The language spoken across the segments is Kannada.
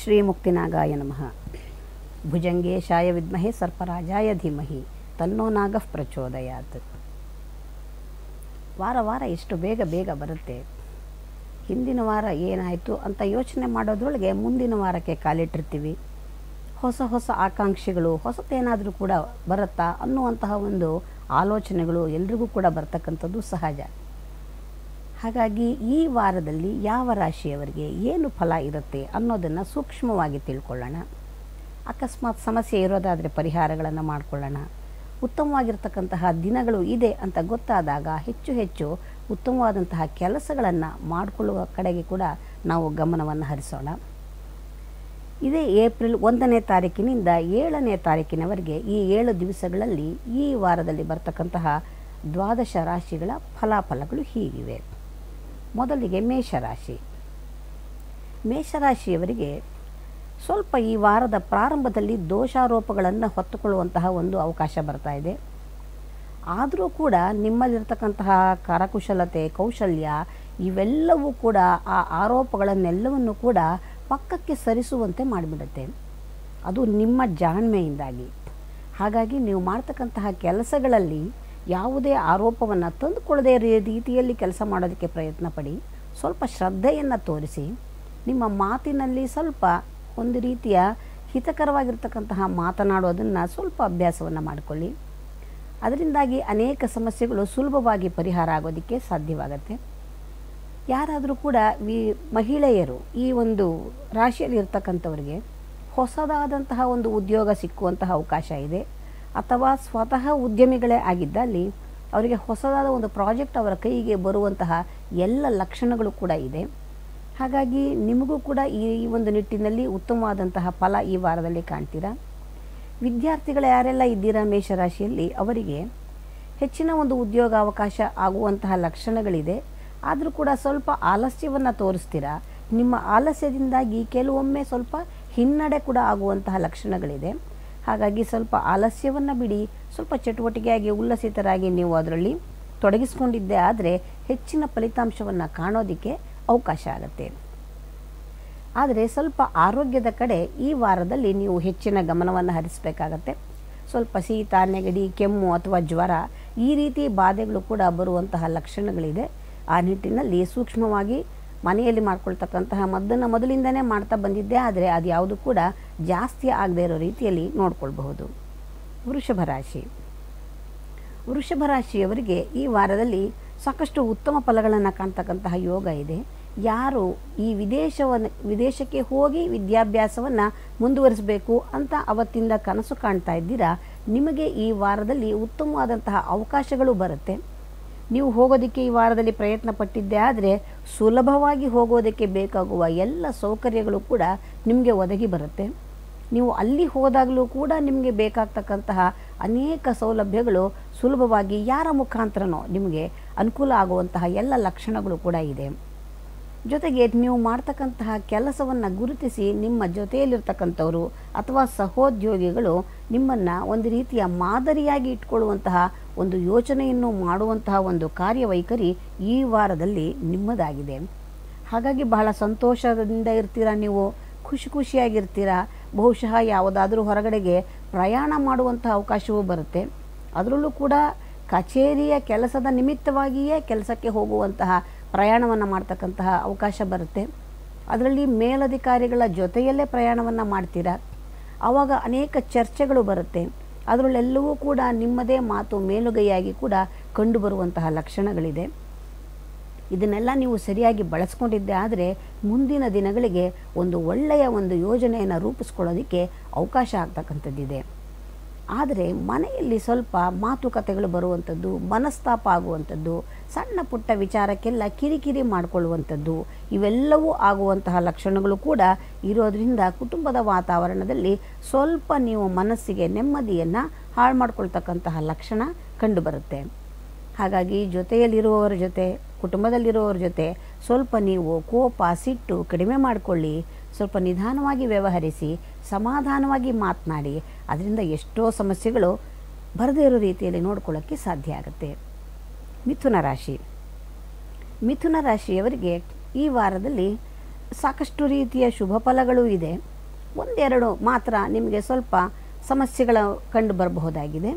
ಶ್ರೀ ಮುಕ್ತಿನಾಗಾಯ ನಮಃ ಭುಜಂಗೇಶಾಯ ವಿದ್ಮಹೇ ಸರ್ಪರಾಜಾಯ ಧೀಮಹಿ ತನ್ನೋ ನಾಗ ಪ್ರಚೋದಯಾತ್ ವಾರ ವಾರ ಎಷ್ಟು ಬೇಗ ಬೇಗ ಬರುತ್ತೆ ಹಿಂದಿನ ವಾರ ಏನಾಯಿತು ಅಂತ ಯೋಚನೆ ಮಾಡೋದ್ರೊಳಗೆ ಮುಂದಿನ ವಾರಕ್ಕೆ ಕಾಲಿಟ್ಟಿರ್ತೀವಿ ಹೊಸ ಹೊಸ ಆಕಾಂಕ್ಷೆಗಳು ಹೊಸತೇನಾದರೂ ಕೂಡ ಬರುತ್ತಾ ಅನ್ನುವಂತಹ ಒಂದು ಆಲೋಚನೆಗಳು ಎಲ್ರಿಗೂ ಕೂಡ ಬರ್ತಕ್ಕಂಥದ್ದು ಸಹಜ ಹಾಗಾಗಿ ಈ ವಾರದಲ್ಲಿ ಯಾವ ರಾಶಿಯವರಿಗೆ ಏನು ಫಲ ಇರುತ್ತೆ ಅನ್ನೋದನ್ನು ಸೂಕ್ಷ್ಮವಾಗಿ ತಿಳ್ಕೊಳ್ಳೋಣ ಅಕಸ್ಮಾತ್ ಸಮಸ್ಯೆ ಇರೋದಾದರೆ ಪರಿಹಾರಗಳನ್ನು ಮಾಡಿಕೊಳ್ಳೋಣ ಉತ್ತಮವಾಗಿರ್ತಕ್ಕಂತಹ ದಿನಗಳು ಇದೆ ಅಂತ ಗೊತ್ತಾದಾಗ ಹೆಚ್ಚು ಹೆಚ್ಚು ಉತ್ತಮವಾದಂತಹ ಕೆಲಸಗಳನ್ನು ಮಾಡಿಕೊಳ್ಳುವ ಕಡೆಗೆ ಕೂಡ ನಾವು ಗಮನವನ್ನು ಹರಿಸೋಣ ಇದೇ ಏಪ್ರಿಲ್ ಒಂದನೇ ತಾರೀಕಿನಿಂದ ಏಳನೇ ತಾರೀಕಿನವರೆಗೆ ಈ ಏಳು ದಿವಸಗಳಲ್ಲಿ ಈ ವಾರದಲ್ಲಿ ಬರ್ತಕ್ಕಂತಹ ದ್ವಾದಶ ರಾಶಿಗಳ ಫಲಾಫಲಗಳು ಹೀಗಿವೆ ಮೊದಲಿಗೆ ಮೇಷರಾಶಿ ಮೇಷರಾಶಿಯವರಿಗೆ ಸ್ವಲ್ಪ ಈ ವಾರದ ಪ್ರಾರಂಭದಲ್ಲಿ ದೋಷಾರೋಪಗಳನ್ನು ಹೊತ್ತುಕೊಳ್ಳುವಂತಹ ಒಂದು ಅವಕಾಶ ಬರ್ತಾ ಇದೆ ಆದರೂ ಕೂಡ ನಿಮ್ಮಲ್ಲಿರ್ತಕ್ಕಂತಹ ಕರಕುಶಲತೆ ಕೌಶಲ್ಯ ಇವೆಲ್ಲವೂ ಕೂಡ ಆ ಆರೋಪಗಳನ್ನೆಲ್ಲವನ್ನು ಕೂಡ ಪಕ್ಕಕ್ಕೆ ಸರಿಸುವಂತೆ ಮಾಡಿಬಿಡುತ್ತೆ ಅದು ನಿಮ್ಮ ಜಾಣ್ಮೆಯಿಂದಾಗಿ ಹಾಗಾಗಿ ನೀವು ಮಾಡ್ತಕ್ಕಂತಹ ಕೆಲಸಗಳಲ್ಲಿ ಯಾವುದೇ ಆರೋಪವನ್ನು ತಂದುಕೊಳ್ಳದೆ ರೀತಿಯಲ್ಲಿ ಕೆಲಸ ಮಾಡೋದಕ್ಕೆ ಪ್ರಯತ್ನ ಪಡಿ ಸ್ವಲ್ಪ ಶ್ರದ್ಧೆಯನ್ನು ತೋರಿಸಿ ನಿಮ್ಮ ಮಾತಿನಲ್ಲಿ ಸ್ವಲ್ಪ ಒಂದು ರೀತಿಯ ಹಿತಕರವಾಗಿರ್ತಕ್ಕಂತಹ ಮಾತನಾಡೋದನ್ನು ಸ್ವಲ್ಪ ಅಭ್ಯಾಸವನ್ನು ಮಾಡಿಕೊಳ್ಳಿ ಅದರಿಂದಾಗಿ ಅನೇಕ ಸಮಸ್ಯೆಗಳು ಸುಲಭವಾಗಿ ಪರಿಹಾರ ಆಗೋದಕ್ಕೆ ಸಾಧ್ಯವಾಗುತ್ತೆ ಯಾರಾದರೂ ಕೂಡ ವಿ ಮಹಿಳೆಯರು ಈ ಒಂದು ರಾಶಿಯಲ್ಲಿ ಇರ್ತಕ್ಕಂಥವ್ರಿಗೆ ಹೊಸದಾದಂತಹ ಒಂದು ಉದ್ಯೋಗ ಸಿಕ್ಕುವಂತಹ ಅವಕಾಶ ಇದೆ ಅಥವಾ ಸ್ವತಃ ಉದ್ಯಮಿಗಳೇ ಆಗಿದ್ದಲ್ಲಿ ಅವರಿಗೆ ಹೊಸದಾದ ಒಂದು ಪ್ರಾಜೆಕ್ಟ್ ಅವರ ಕೈಗೆ ಬರುವಂತಹ ಎಲ್ಲ ಲಕ್ಷಣಗಳು ಕೂಡ ಇದೆ ಹಾಗಾಗಿ ನಿಮಗೂ ಕೂಡ ಈ ಒಂದು ನಿಟ್ಟಿನಲ್ಲಿ ಉತ್ತಮವಾದಂತಹ ಫಲ ಈ ವಾರದಲ್ಲಿ ಕಾಣ್ತೀರಾ ವಿದ್ಯಾರ್ಥಿಗಳು ಯಾರೆಲ್ಲ ಇದ್ದೀರಾ ಮೇಷರಾಶಿಯಲ್ಲಿ ಅವರಿಗೆ ಹೆಚ್ಚಿನ ಒಂದು ಉದ್ಯೋಗಾವಕಾಶ ಆಗುವಂತಹ ಲಕ್ಷಣಗಳಿದೆ ಆದರೂ ಕೂಡ ಸ್ವಲ್ಪ ಆಲಸ್ಯವನ್ನು ತೋರಿಸ್ತೀರಾ ನಿಮ್ಮ ಆಲಸ್ಯದಿಂದಾಗಿ ಕೆಲವೊಮ್ಮೆ ಸ್ವಲ್ಪ ಹಿನ್ನಡೆ ಕೂಡ ಆಗುವಂತಹ ಲಕ್ಷಣಗಳಿದೆ ಹಾಗಾಗಿ ಸ್ವಲ್ಪ ಆಲಸ್ಯವನ್ನು ಬಿಡಿ ಸ್ವಲ್ಪ ಚಟುವಟಿಕೆಯಾಗಿ ಉಲ್ಲಸಿತರಾಗಿ ನೀವು ಅದರಲ್ಲಿ ತೊಡಗಿಸ್ಕೊಂಡಿದ್ದೆ ಆದರೆ ಹೆಚ್ಚಿನ ಫಲಿತಾಂಶವನ್ನು ಕಾಣೋದಕ್ಕೆ ಅವಕಾಶ ಆಗುತ್ತೆ ಆದರೆ ಸ್ವಲ್ಪ ಆರೋಗ್ಯದ ಕಡೆ ಈ ವಾರದಲ್ಲಿ ನೀವು ಹೆಚ್ಚಿನ ಗಮನವನ್ನು ಹರಿಸಬೇಕಾಗತ್ತೆ ಸ್ವಲ್ಪ ಶೀತ ನೆಗಡಿ ಕೆಮ್ಮು ಅಥವಾ ಜ್ವರ ಈ ರೀತಿ ಬಾಧೆಗಳು ಕೂಡ ಬರುವಂತಹ ಲಕ್ಷಣಗಳಿದೆ ಆ ನಿಟ್ಟಿನಲ್ಲಿ ಸೂಕ್ಷ್ಮವಾಗಿ ಮನೆಯಲ್ಲಿ ಮಾಡ್ಕೊಳ್ತಕ್ಕಂತಹ ಮದ್ದನ್ನು ಮೊದಲಿಂದನೇ ಮಾಡ್ತಾ ಬಂದಿದ್ದೇ ಆದರೆ ಅದು ಯಾವುದು ಕೂಡ ಜಾಸ್ತಿ ಆಗದೇ ಇರೋ ರೀತಿಯಲ್ಲಿ ನೋಡ್ಕೊಳ್ಬಹುದು ವೃಷಭ ರಾಶಿ ವೃಷಭ ರಾಶಿಯವರಿಗೆ ಈ ವಾರದಲ್ಲಿ ಸಾಕಷ್ಟು ಉತ್ತಮ ಫಲಗಳನ್ನು ಕಾಣ್ತಕ್ಕಂತಹ ಯೋಗ ಇದೆ ಯಾರು ಈ ವಿದೇಶವನ್ನು ವಿದೇಶಕ್ಕೆ ಹೋಗಿ ವಿದ್ಯಾಭ್ಯಾಸವನ್ನು ಮುಂದುವರಿಸಬೇಕು ಅಂತ ಅವತ್ತಿಂದ ಕನಸು ಕಾಣ್ತಾ ಇದ್ದೀರಾ ನಿಮಗೆ ಈ ವಾರದಲ್ಲಿ ಉತ್ತಮವಾದಂತಹ ಅವಕಾಶಗಳು ಬರುತ್ತೆ ನೀವು ಹೋಗೋದಕ್ಕೆ ಈ ವಾರದಲ್ಲಿ ಪ್ರಯತ್ನ ಪಟ್ಟಿದ್ದೆ ಆದರೆ ಸುಲಭವಾಗಿ ಹೋಗೋದಕ್ಕೆ ಬೇಕಾಗುವ ಎಲ್ಲ ಸೌಕರ್ಯಗಳು ಕೂಡ ನಿಮಗೆ ಒದಗಿ ಬರುತ್ತೆ ನೀವು ಅಲ್ಲಿ ಹೋದಾಗಲೂ ಕೂಡ ನಿಮಗೆ ಬೇಕಾಗ್ತಕ್ಕಂತಹ ಅನೇಕ ಸೌಲಭ್ಯಗಳು ಸುಲಭವಾಗಿ ಯಾರ ಮುಖಾಂತರನೋ ನಿಮಗೆ ಅನುಕೂಲ ಆಗುವಂತಹ ಎಲ್ಲ ಲಕ್ಷಣಗಳು ಕೂಡ ಇದೆ ಜೊತೆಗೆ ನೀವು ಮಾಡ್ತಕ್ಕಂತಹ ಕೆಲಸವನ್ನು ಗುರುತಿಸಿ ನಿಮ್ಮ ಜೊತೆಯಲ್ಲಿರ್ತಕ್ಕಂಥವರು ಅಥವಾ ಸಹೋದ್ಯೋಗಿಗಳು ನಿಮ್ಮನ್ನು ಒಂದು ರೀತಿಯ ಮಾದರಿಯಾಗಿ ಇಟ್ಕೊಳ್ಳುವಂತಹ ಒಂದು ಯೋಚನೆಯನ್ನು ಮಾಡುವಂತಹ ಒಂದು ಕಾರ್ಯವೈಖರಿ ಈ ವಾರದಲ್ಲಿ ನಿಮ್ಮದಾಗಿದೆ ಹಾಗಾಗಿ ಬಹಳ ಸಂತೋಷದಿಂದ ಇರ್ತೀರಾ ನೀವು ಖುಷಿ ಖುಷಿಯಾಗಿರ್ತೀರಾ ಬಹುಶಃ ಯಾವುದಾದರೂ ಹೊರಗಡೆಗೆ ಪ್ರಯಾಣ ಮಾಡುವಂತಹ ಅವಕಾಶವೂ ಬರುತ್ತೆ ಅದರಲ್ಲೂ ಕೂಡ ಕಚೇರಿಯ ಕೆಲಸದ ನಿಮಿತ್ತವಾಗಿಯೇ ಕೆಲಸಕ್ಕೆ ಹೋಗುವಂತಹ ಪ್ರಯಾಣವನ್ನು ಮಾಡ್ತಕ್ಕಂತಹ ಅವಕಾಶ ಬರುತ್ತೆ ಅದರಲ್ಲಿ ಮೇಲಧಿಕಾರಿಗಳ ಜೊತೆಯಲ್ಲೇ ಪ್ರಯಾಣವನ್ನು ಮಾಡ್ತೀರಾ ಆವಾಗ ಅನೇಕ ಚರ್ಚೆಗಳು ಬರುತ್ತೆ ಅದರಲ್ಲೆಲ್ಲವೂ ಕೂಡ ನಿಮ್ಮದೇ ಮಾತು ಮೇಲುಗೈಯಾಗಿ ಕೂಡ ಕಂಡುಬರುವಂತಹ ಲಕ್ಷಣಗಳಿದೆ ಇದನ್ನೆಲ್ಲ ನೀವು ಸರಿಯಾಗಿ ಬಳಸ್ಕೊಂಡಿದ್ದೆ ಆದರೆ ಮುಂದಿನ ದಿನಗಳಿಗೆ ಒಂದು ಒಳ್ಳೆಯ ಒಂದು ಯೋಜನೆಯನ್ನು ರೂಪಿಸ್ಕೊಳ್ಳೋದಕ್ಕೆ ಅವಕಾಶ ಆಗ್ತಕ್ಕಂಥದ್ದಿದೆ ಆದರೆ ಮನೆಯಲ್ಲಿ ಸ್ವಲ್ಪ ಮಾತುಕತೆಗಳು ಬರುವಂಥದ್ದು ಮನಸ್ತಾಪ ಆಗುವಂಥದ್ದು ಸಣ್ಣ ಪುಟ್ಟ ವಿಚಾರಕ್ಕೆಲ್ಲ ಕಿರಿಕಿರಿ ಮಾಡಿಕೊಳ್ಳುವಂಥದ್ದು ಇವೆಲ್ಲವೂ ಆಗುವಂತಹ ಲಕ್ಷಣಗಳು ಕೂಡ ಇರೋದರಿಂದ ಕುಟುಂಬದ ವಾತಾವರಣದಲ್ಲಿ ಸ್ವಲ್ಪ ನೀವು ಮನಸ್ಸಿಗೆ ನೆಮ್ಮದಿಯನ್ನು ಹಾಳು ಮಾಡಿಕೊಳ್ತಕ್ಕಂತಹ ಲಕ್ಷಣ ಕಂಡುಬರುತ್ತೆ ಹಾಗಾಗಿ ಜೊತೆಯಲ್ಲಿರುವವರ ಜೊತೆ ಕುಟುಂಬದಲ್ಲಿರುವವರ ಜೊತೆ ಸ್ವಲ್ಪ ನೀವು ಕೋಪ ಸಿಟ್ಟು ಕಡಿಮೆ ಮಾಡಿಕೊಳ್ಳಿ ಸ್ವಲ್ಪ ನಿಧಾನವಾಗಿ ವ್ಯವಹರಿಸಿ ಸಮಾಧಾನವಾಗಿ ಮಾತನಾಡಿ ಅದರಿಂದ ಎಷ್ಟೋ ಸಮಸ್ಯೆಗಳು ಬರದೇ ಇರೋ ರೀತಿಯಲ್ಲಿ ನೋಡ್ಕೊಳ್ಳೋಕ್ಕೆ ಸಾಧ್ಯ ಆಗುತ್ತೆ ಮಿಥುನ ರಾಶಿ ಮಿಥುನ ರಾಶಿಯವರಿಗೆ ಈ ವಾರದಲ್ಲಿ ಸಾಕಷ್ಟು ರೀತಿಯ ಶುಭ ಫಲಗಳು ಇದೆ ಒಂದೆರಡು ಮಾತ್ರ ನಿಮಗೆ ಸ್ವಲ್ಪ ಸಮಸ್ಯೆಗಳು ಕಂಡು ಬರಬಹುದಾಗಿದೆ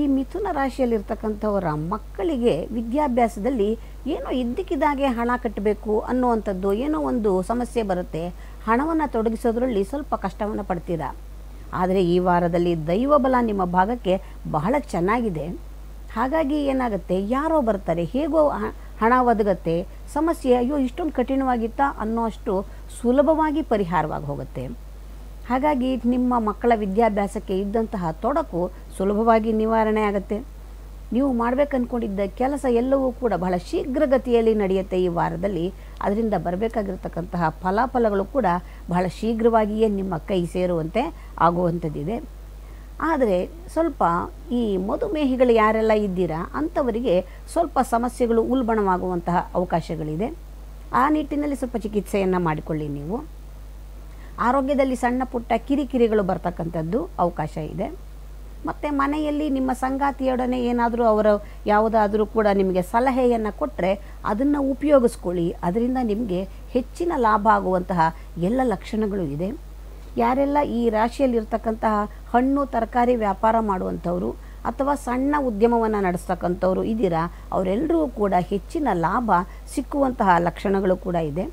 ಈ ಮಿಥುನ ರಾಶಿಯಲ್ಲಿರ್ತಕ್ಕಂಥವರ ಮಕ್ಕಳಿಗೆ ವಿದ್ಯಾಭ್ಯಾಸದಲ್ಲಿ ಏನೋ ಇದ್ದಕ್ಕಿದ್ದಾಗೆ ಹಣ ಕಟ್ಟಬೇಕು ಅನ್ನುವಂಥದ್ದು ಏನೋ ಒಂದು ಸಮಸ್ಯೆ ಬರುತ್ತೆ ಹಣವನ್ನು ತೊಡಗಿಸೋದ್ರಲ್ಲಿ ಸ್ವಲ್ಪ ಕಷ್ಟವನ್ನು ಪಡ್ತೀರಾ ಆದರೆ ಈ ವಾರದಲ್ಲಿ ದೈವ ನಿಮ್ಮ ಭಾಗಕ್ಕೆ ಬಹಳ ಚೆನ್ನಾಗಿದೆ ಹಾಗಾಗಿ ಏನಾಗುತ್ತೆ ಯಾರೋ ಬರ್ತಾರೆ ಹೇಗೋ ಹಣ ಒದಗತ್ತೆ ಸಮಸ್ಯೆ ಅಯ್ಯೋ ಇಷ್ಟೊಂದು ಕಠಿಣವಾಗಿತ್ತಾ ಅನ್ನೋ ಅಷ್ಟು ಸುಲಭವಾಗಿ ಪರಿಹಾರವಾಗಿ ಹೋಗುತ್ತೆ ಹಾಗಾಗಿ ನಿಮ್ಮ ಮಕ್ಕಳ ವಿದ್ಯಾಭ್ಯಾಸಕ್ಕೆ ಇದ್ದಂತಹ ತೊಡಕು ಸುಲಭವಾಗಿ ನಿವಾರಣೆ ಆಗುತ್ತೆ ನೀವು ಮಾಡಬೇಕನ್ಕೊಂಡಿದ್ದ ಕೆಲಸ ಎಲ್ಲವೂ ಕೂಡ ಬಹಳ ಶೀಘ್ರಗತಿಯಲ್ಲಿ ನಡೆಯುತ್ತೆ ಈ ವಾರದಲ್ಲಿ ಅದರಿಂದ ಬರಬೇಕಾಗಿರ್ತಕ್ಕಂತಹ ಫಲಾಫಲಗಳು ಕೂಡ ಬಹಳ ಶೀಘ್ರವಾಗಿಯೇ ನಿಮ್ಮ ಕೈ ಸೇರುವಂತೆ ಆಗುವಂಥದ್ದಿದೆ ಆದರೆ ಸ್ವಲ್ಪ ಈ ಮಧುಮೇಹಿಗಳು ಯಾರೆಲ್ಲ ಇದ್ದೀರಾ ಅಂಥವರಿಗೆ ಸ್ವಲ್ಪ ಸಮಸ್ಯೆಗಳು ಉಲ್ಬಣವಾಗುವಂತಹ ಅವಕಾಶಗಳಿದೆ ಆ ನಿಟ್ಟಿನಲ್ಲಿ ಸ್ವಲ್ಪ ಚಿಕಿತ್ಸೆಯನ್ನು ಮಾಡಿಕೊಳ್ಳಿ ನೀವು ಆರೋಗ್ಯದಲ್ಲಿ ಸಣ್ಣ ಪುಟ್ಟ ಕಿರಿಕಿರಿಗಳು ಬರ್ತಕ್ಕಂಥದ್ದು ಅವಕಾಶ ಇದೆ ಮತ್ತು ಮನೆಯಲ್ಲಿ ನಿಮ್ಮ ಸಂಗಾತಿಯೊಡನೆ ಏನಾದರೂ ಅವರ ಯಾವುದಾದರೂ ಕೂಡ ನಿಮಗೆ ಸಲಹೆಯನ್ನು ಕೊಟ್ಟರೆ ಅದನ್ನು ಉಪಯೋಗಿಸ್ಕೊಳ್ಳಿ ಅದರಿಂದ ನಿಮಗೆ ಹೆಚ್ಚಿನ ಲಾಭ ಆಗುವಂತಹ ಎಲ್ಲ ಲಕ್ಷಣಗಳು ಇದೆ ಯಾರೆಲ್ಲ ಈ ರಾಶಿಯಲ್ಲಿರ್ತಕ್ಕಂತಹ ಹಣ್ಣು ತರಕಾರಿ ವ್ಯಾಪಾರ ಮಾಡುವಂಥವ್ರು ಅಥವಾ ಸಣ್ಣ ಉದ್ಯಮವನ್ನು ನಡೆಸ್ತಕ್ಕಂಥವ್ರು ಇದ್ದೀರಾ ಅವರೆಲ್ಲರೂ ಕೂಡ ಹೆಚ್ಚಿನ ಲಾಭ ಸಿಕ್ಕುವಂತಹ ಲಕ್ಷಣಗಳು ಕೂಡ ಇದೆ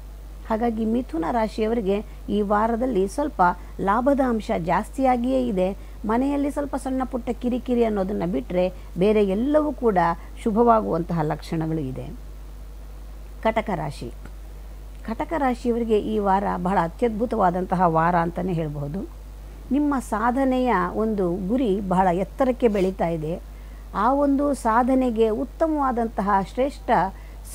ಹಾಗಾಗಿ ಮಿಥುನ ರಾಶಿಯವರಿಗೆ ಈ ವಾರದಲ್ಲಿ ಸ್ವಲ್ಪ ಲಾಭದ ಅಂಶ ಜಾಸ್ತಿಯಾಗಿಯೇ ಇದೆ ಮನೆಯಲ್ಲಿ ಸ್ವಲ್ಪ ಸಣ್ಣ ಪುಟ್ಟ ಕಿರಿಕಿರಿ ಅನ್ನೋದನ್ನು ಬಿಟ್ಟರೆ ಬೇರೆ ಎಲ್ಲವೂ ಕೂಡ ಶುಭವಾಗುವಂತಹ ಲಕ್ಷಣಗಳು ಇದೆ ಕಟಕ ರಾಶಿ ಕಟಕ ರಾಶಿಯವರಿಗೆ ಈ ವಾರ ಬಹಳ ಅತ್ಯದ್ಭುತವಾದಂತಹ ವಾರ ಅಂತಲೇ ಹೇಳಬಹುದು ನಿಮ್ಮ ಸಾಧನೆಯ ಒಂದು ಗುರಿ ಬಹಳ ಎತ್ತರಕ್ಕೆ ಬೆಳೀತಾ ಇದೆ ಆ ಒಂದು ಸಾಧನೆಗೆ ಉತ್ತಮವಾದಂತಹ ಶ್ರೇಷ್ಠ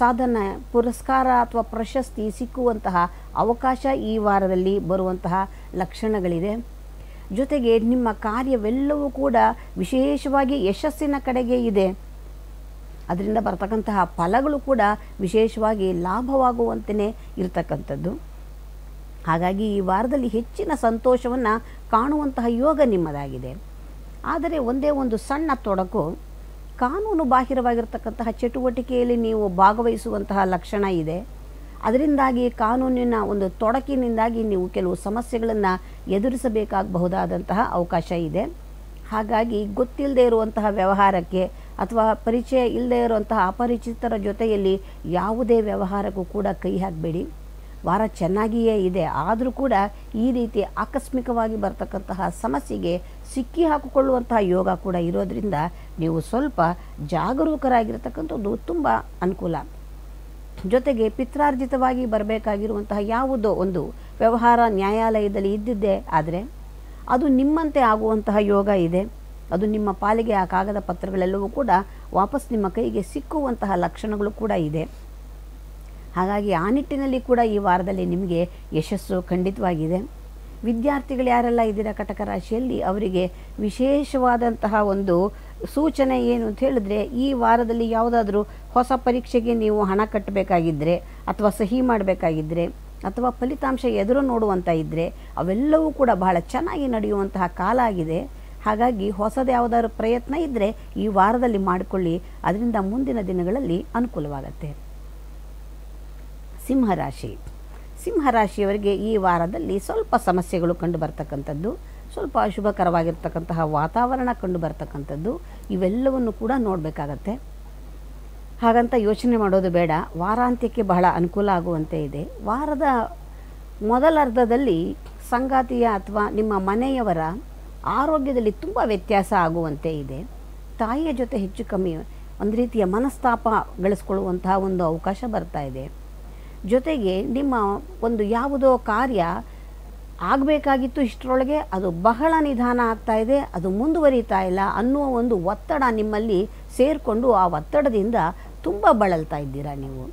ಸಾಧನ ಪುರಸ್ಕಾರ ಅಥವಾ ಪ್ರಶಸ್ತಿ ಸಿಕ್ಕುವಂತಹ ಅವಕಾಶ ಈ ವಾರದಲ್ಲಿ ಬರುವಂತಹ ಲಕ್ಷಣಗಳಿದೆ ಜೊತೆಗೆ ನಿಮ್ಮ ಕಾರ್ಯವೆಲ್ಲವೂ ಕೂಡ ವಿಶೇಷವಾಗಿ ಯಶಸ್ಸಿನ ಕಡೆಗೆ ಇದೆ ಅದರಿಂದ ಬರ್ತಕ್ಕಂತಹ ಫಲಗಳು ಕೂಡ ವಿಶೇಷವಾಗಿ ಲಾಭವಾಗುವಂತೆಯೇ ಇರತಕ್ಕಂಥದ್ದು ಹಾಗಾಗಿ ಈ ವಾರದಲ್ಲಿ ಹೆಚ್ಚಿನ ಸಂತೋಷವನ್ನು ಕಾಣುವಂತಹ ಯೋಗ ನಿಮ್ಮದಾಗಿದೆ ಆದರೆ ಒಂದೇ ಒಂದು ಸಣ್ಣ ತೊಡಕು ಕಾನೂನು ಬಾಹಿರವಾಗಿರ್ತಕ್ಕಂತಹ ಚಟುವಟಿಕೆಯಲ್ಲಿ ನೀವು ಭಾಗವಹಿಸುವಂತಹ ಲಕ್ಷಣ ಇದೆ ಅದರಿಂದಾಗಿ ಕಾನೂನಿನ ಒಂದು ತೊಡಕಿನಿಂದಾಗಿ ನೀವು ಕೆಲವು ಸಮಸ್ಯೆಗಳನ್ನು ಎದುರಿಸಬೇಕಾಗಬಹುದಾದಂತಹ ಅವಕಾಶ ಇದೆ ಹಾಗಾಗಿ ಗೊತ್ತಿಲ್ಲದೆ ಇರುವಂತಹ ವ್ಯವಹಾರಕ್ಕೆ ಅಥವಾ ಪರಿಚಯ ಇಲ್ಲದೆ ಇರುವಂತಹ ಅಪರಿಚಿತರ ಜೊತೆಯಲ್ಲಿ ಯಾವುದೇ ವ್ಯವಹಾರಕ್ಕೂ ಕೂಡ ಕೈ ಹಾಕಬೇಡಿ ವಾರ ಚೆನ್ನಾಗಿಯೇ ಇದೆ ಆದರೂ ಕೂಡ ಈ ರೀತಿ ಆಕಸ್ಮಿಕವಾಗಿ ಬರ್ತಕ್ಕಂತಹ ಸಮಸ್ಯೆಗೆ ಸಿಕ್ಕಿ ಹಾಕಿಕೊಳ್ಳುವಂತಹ ಯೋಗ ಕೂಡ ಇರೋದರಿಂದ ನೀವು ಸ್ವಲ್ಪ ಜಾಗರೂಕರಾಗಿರ್ತಕ್ಕಂಥದ್ದು ತುಂಬ ಅನುಕೂಲ ಜೊತೆಗೆ ಪಿತ್ರಾರ್ಜಿತವಾಗಿ ಬರಬೇಕಾಗಿರುವಂತಹ ಯಾವುದೋ ಒಂದು ವ್ಯವಹಾರ ನ್ಯಾಯಾಲಯದಲ್ಲಿ ಇದ್ದಿದ್ದೆ ಆದರೆ ಅದು ನಿಮ್ಮಂತೆ ಆಗುವಂತಹ ಯೋಗ ಇದೆ ಅದು ನಿಮ್ಮ ಪಾಲಿಗೆ ಆ ಕಾಗದ ಪತ್ರಗಳೆಲ್ಲವೂ ಕೂಡ ವಾಪಸ್ ನಿಮ್ಮ ಕೈಗೆ ಸಿಕ್ಕುವಂತಹ ಲಕ್ಷಣಗಳು ಕೂಡ ಇದೆ ಹಾಗಾಗಿ ಆ ನಿಟ್ಟಿನಲ್ಲಿ ಕೂಡ ಈ ವಾರದಲ್ಲಿ ನಿಮಗೆ ಯಶಸ್ಸು ಖಂಡಿತವಾಗಿದೆ ವಿದ್ಯಾರ್ಥಿಗಳು ಯಾರೆಲ್ಲ ಇದ್ದೀರಾ ಕಟಕ ರಾಶಿಯಲ್ಲಿ ಅವರಿಗೆ ವಿಶೇಷವಾದಂತಹ ಒಂದು ಸೂಚನೆ ಏನು ಅಂತ ಹೇಳಿದ್ರೆ ಈ ವಾರದಲ್ಲಿ ಯಾವುದಾದ್ರೂ ಹೊಸ ಪರೀಕ್ಷೆಗೆ ನೀವು ಹಣ ಕಟ್ಟಬೇಕಾಗಿದ್ದರೆ ಅಥವಾ ಸಹಿ ಮಾಡಬೇಕಾಗಿದ್ದರೆ ಅಥವಾ ಫಲಿತಾಂಶ ಎದುರು ನೋಡುವಂಥ ಇದ್ದರೆ ಅವೆಲ್ಲವೂ ಕೂಡ ಬಹಳ ಚೆನ್ನಾಗಿ ನಡೆಯುವಂತಹ ಕಾಲ ಆಗಿದೆ ಹಾಗಾಗಿ ಹೊಸದು ಪ್ರಯತ್ನ ಇದ್ದರೆ ಈ ವಾರದಲ್ಲಿ ಮಾಡಿಕೊಳ್ಳಿ ಅದರಿಂದ ಮುಂದಿನ ದಿನಗಳಲ್ಲಿ ಅನುಕೂಲವಾಗತ್ತೆ ಸಿಂಹರಾಶಿ ಸಿಂಹರಾಶಿಯವರಿಗೆ ಈ ವಾರದಲ್ಲಿ ಸ್ವಲ್ಪ ಸಮಸ್ಯೆಗಳು ಕಂಡು ಬರ್ತಕ್ಕಂಥದ್ದು ಸ್ವಲ್ಪ ಅಶುಭಕರವಾಗಿರ್ತಕ್ಕಂತಹ ವಾತಾವರಣ ಕಂಡು ಬರ್ತಕ್ಕಂಥದ್ದು ಇವೆಲ್ಲವನ್ನು ಕೂಡ ನೋಡಬೇಕಾಗತ್ತೆ ಹಾಗಂತ ಯೋಚನೆ ಮಾಡೋದು ಬೇಡ ವಾರಾಂತ್ಯಕ್ಕೆ ಬಹಳ ಅನುಕೂಲ ಆಗುವಂತೆ ಇದೆ ವಾರದ ಮೊದಲರ್ಧದಲ್ಲಿ ಸಂಗಾತಿಯ ಅಥವಾ ನಿಮ್ಮ ಮನೆಯವರ ಆರೋಗ್ಯದಲ್ಲಿ ತುಂಬ ವ್ಯತ್ಯಾಸ ಆಗುವಂತೆ ಇದೆ ತಾಯಿಯ ಜೊತೆ ಹೆಚ್ಚು ಕಮ್ಮಿ ಒಂದು ರೀತಿಯ ಮನಸ್ತಾಪ ಗಳಿಸ್ಕೊಳ್ಳುವಂತಹ ಒಂದು ಅವಕಾಶ ಬರ್ತಾ ಇದೆ ಜೊತೆಗೆ ನಿಮ್ಮ ಒಂದು ಯಾವುದೋ ಕಾರ್ಯ ಆಗಬೇಕಾಗಿತ್ತು ಇಷ್ಟರೊಳಗೆ ಅದು ಬಹಳ ನಿಧಾನ ಆಗ್ತಾ ಇದೆ ಅದು ಮುಂದುವರಿತಾ ಇಲ್ಲ ಅನ್ನುವ ಒಂದು ಒತ್ತಡ ನಿಮ್ಮಲ್ಲಿ ಸೇರಿಕೊಂಡು ಆ ಒತ್ತಡದಿಂದ ತುಂಬ ಬಳಲ್ತಾ ಇದ್ದೀರಾ ನೀವು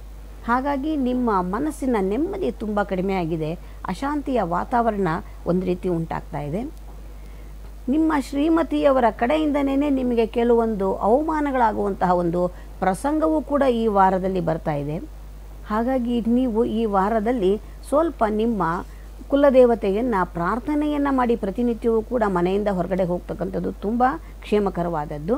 ಹಾಗಾಗಿ ನಿಮ್ಮ ಮನಸ್ಸಿನ ನೆಮ್ಮದಿ ತುಂಬ ಕಡಿಮೆಯಾಗಿದೆ ಅಶಾಂತಿಯ ವಾತಾವರಣ ಒಂದು ರೀತಿ ಉಂಟಾಗ್ತಾ ಇದೆ ನಿಮ್ಮ ಶ್ರೀಮತಿಯವರ ಕಡೆಯಿಂದನೇ ನಿಮಗೆ ಕೆಲವೊಂದು ಅವಮಾನಗಳಾಗುವಂತಹ ಒಂದು ಪ್ರಸಂಗವೂ ಕೂಡ ಈ ವಾರದಲ್ಲಿ ಬರ್ತಾ ಇದೆ ಹಾಗಾಗಿ ನೀವು ಈ ವಾರದಲ್ಲಿ ಸ್ವಲ್ಪ ನಿಮ್ಮ ಕುಲದೇವತೆಯನ್ನು ಪ್ರಾರ್ಥನೆಯನ್ನು ಮಾಡಿ ಪ್ರತಿನಿತ್ಯವೂ ಕೂಡ ಮನೆಯಿಂದ ಹೊರಗಡೆ ಹೋಗ್ತಕ್ಕಂಥದ್ದು ತುಂಬ ಕ್ಷೇಮಕರವಾದದ್ದು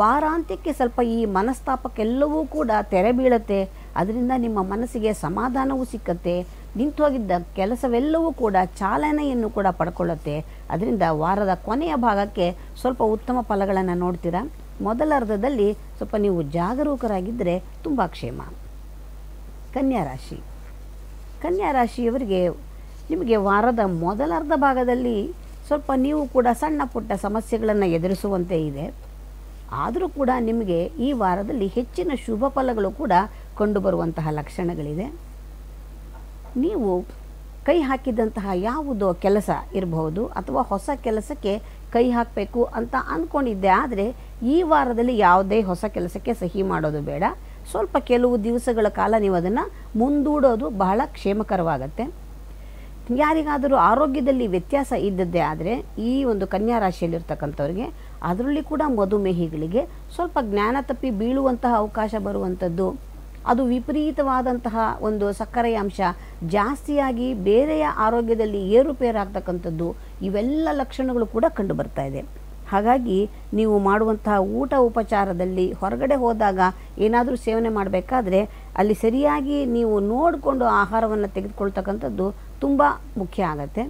ವಾರಾಂತ್ಯಕ್ಕೆ ಸ್ವಲ್ಪ ಈ ಮನಸ್ತಾಪಕ್ಕೆಲ್ಲವೂ ಕೂಡ ತೆರೆ ಬೀಳತ್ತೆ ಅದರಿಂದ ನಿಮ್ಮ ಮನಸ್ಸಿಗೆ ಸಮಾಧಾನವೂ ಸಿಕ್ಕತ್ತೆ ನಿಂತು ಹೋಗಿದ್ದ ಕೆಲಸವೆಲ್ಲವೂ ಕೂಡ ಚಾಲನೆಯನ್ನು ಕೂಡ ಪಡ್ಕೊಳ್ಳುತ್ತೆ ಅದರಿಂದ ವಾರದ ಕೊನೆಯ ಭಾಗಕ್ಕೆ ಸ್ವಲ್ಪ ಉತ್ತಮ ಫಲಗಳನ್ನು ನೋಡ್ತೀರಾ ಮೊದಲಾರ್ಧದಲ್ಲಿ ಸ್ವಲ್ಪ ನೀವು ಜಾಗರೂಕರಾಗಿದ್ದರೆ ತುಂಬ ಕ್ಷೇಮ ಕನ್ಯಾ ರಾಶಿ ಕನ್ಯಾ ರಾಶಿಯವರಿಗೆ ನಿಮಗೆ ವಾರದ ಮೊದಲಾರ್ಧ ಭಾಗದಲ್ಲಿ ಸ್ವಲ್ಪ ನೀವು ಕೂಡ ಸಣ್ಣ ಪುಟ್ಟ ಸಮಸ್ಯೆಗಳನ್ನು ಎದುರಿಸುವಂತೆ ಇದೆ ಆದರೂ ಕೂಡ ನಿಮಗೆ ಈ ವಾರದಲ್ಲಿ ಹೆಚ್ಚಿನ ಶುಭ ಫಲಗಳು ಕೂಡ ಕಂಡುಬರುವಂತಹ ಲಕ್ಷಣಗಳಿದೆ ನೀವು ಕೈ ಹಾಕಿದಂತಹ ಯಾವುದೋ ಕೆಲಸ ಇರಬಹುದು ಅಥವಾ ಹೊಸ ಕೆಲಸಕ್ಕೆ ಕೈ ಹಾಕಬೇಕು ಅಂತ ಅಂದ್ಕೊಂಡಿದ್ದೆ ಆದರೆ ಈ ವಾರದಲ್ಲಿ ಯಾವುದೇ ಹೊಸ ಕೆಲಸಕ್ಕೆ ಸಹಿ ಮಾಡೋದು ಬೇಡ ಸ್ವಲ್ಪ ಕೆಲವು ದಿವಸಗಳ ಕಾಲ ನೀವು ಅದನ್ನು ಮುಂದೂಡೋದು ಬಹಳ ಕ್ಷೇಮಕರವಾಗತ್ತೆ ಯಾರಿಗಾದರೂ ಆರೋಗ್ಯದಲ್ಲಿ ವ್ಯತ್ಯಾಸ ಇದ್ದದ್ದೇ ಆದರೆ ಈ ಒಂದು ಕನ್ಯಾ ರಾಶಿಯಲ್ಲಿರ್ತಕ್ಕಂಥವ್ರಿಗೆ ಅದರಲ್ಲಿ ಕೂಡ ಮಧುಮೇಹಿಗಳಿಗೆ ಸ್ವಲ್ಪ ಜ್ಞಾನ ತಪ್ಪಿ ಬೀಳುವಂತಹ ಅವಕಾಶ ಬರುವಂಥದ್ದು ಅದು ವಿಪರೀತವಾದಂತಹ ಒಂದು ಸಕ್ಕರೆಯ ಅಂಶ ಜಾಸ್ತಿಯಾಗಿ ಬೇರೆಯ ಆರೋಗ್ಯದಲ್ಲಿ ಏರುಪೇರಾಗ್ತಕ್ಕಂಥದ್ದು ಇವೆಲ್ಲ ಲಕ್ಷಣಗಳು ಕೂಡ ಕಂಡು ಬರ್ತಾ ಇದೆ ಹಾಗಾಗಿ ನೀವು ಮಾಡುವಂತಹ ಊಟ ಉಪಚಾರದಲ್ಲಿ ಹೊರಗಡೆ ಹೋದಾಗ ಏನಾದರೂ ಸೇವನೆ ಮಾಡಬೇಕಾದ್ರೆ ಅಲ್ಲಿ ಸರಿಯಾಗಿ ನೀವು ನೋಡಿಕೊಂಡು ಆಹಾರವನ್ನು ತೆಗೆದುಕೊಳ್ತಕ್ಕಂಥದ್ದು ತುಂಬ ಮುಖ್ಯ ಆಗತ್ತೆ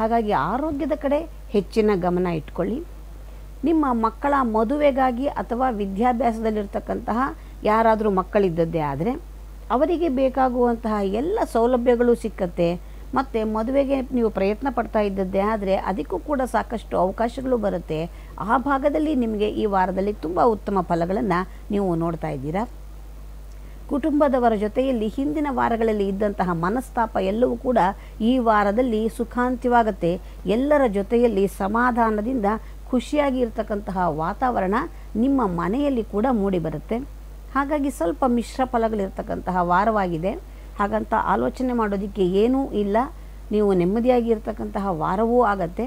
ಹಾಗಾಗಿ ಆರೋಗ್ಯದ ಕಡೆ ಹೆಚ್ಚಿನ ಗಮನ ಇಟ್ಕೊಳ್ಳಿ ನಿಮ್ಮ ಮಕ್ಕಳ ಮದುವೆಗಾಗಿ ಅಥವಾ ವಿದ್ಯಾಭ್ಯಾಸದಲ್ಲಿರ್ತಕ್ಕಂತಹ ಯಾರಾದರೂ ಮಕ್ಕಳಿದ್ದದ್ದೇ ಆದರೆ ಅವರಿಗೆ ಬೇಕಾಗುವಂತಹ ಎಲ್ಲ ಸೌಲಭ್ಯಗಳು ಸಿಕ್ಕತ್ತೆ ಮತ್ತು ಮದುವೆಗೆ ನೀವು ಪ್ರಯತ್ನ ಪಡ್ತಾ ಇದ್ದದ್ದೇ ಆದರೆ ಅದಕ್ಕೂ ಕೂಡ ಸಾಕಷ್ಟು ಅವಕಾಶಗಳು ಬರುತ್ತೆ ಆ ಭಾಗದಲ್ಲಿ ನಿಮಗೆ ಈ ವಾರದಲ್ಲಿ ತುಂಬ ಉತ್ತಮ ಫಲಗಳನ್ನು ನೀವು ನೋಡ್ತಾ ಇದ್ದೀರಾ ಕುಟುಂಬದವರ ಜೊತೆಯಲ್ಲಿ ಹಿಂದಿನ ವಾರಗಳಲ್ಲಿ ಇದ್ದಂತಹ ಮನಸ್ತಾಪ ಎಲ್ಲವೂ ಕೂಡ ಈ ವಾರದಲ್ಲಿ ಸುಖಾಂತ್ಯವಾಗುತ್ತೆ ಎಲ್ಲರ ಜೊತೆಯಲ್ಲಿ ಸಮಾಧಾನದಿಂದ ಖುಷಿಯಾಗಿ ಇರತಕ್ಕಂತಹ ವಾತಾವರಣ ನಿಮ್ಮ ಮನೆಯಲ್ಲಿ ಕೂಡ ಮೂಡಿಬರುತ್ತೆ ಹಾಗಾಗಿ ಸ್ವಲ್ಪ ಮಿಶ್ರ ಫಲಗಳಿರ್ತಕ್ಕಂತಹ ವಾರವಾಗಿದೆ ಹಾಗಂತ ಆಲೋಚನೆ ಮಾಡೋದಕ್ಕೆ ಏನೂ ಇಲ್ಲ ನೀವು ನೆಮ್ಮದಿಯಾಗಿ ನೆಮ್ಮದಿಯಾಗಿರ್ತಕ್ಕಂತಹ ವಾರವೂ ಆಗತ್ತೆ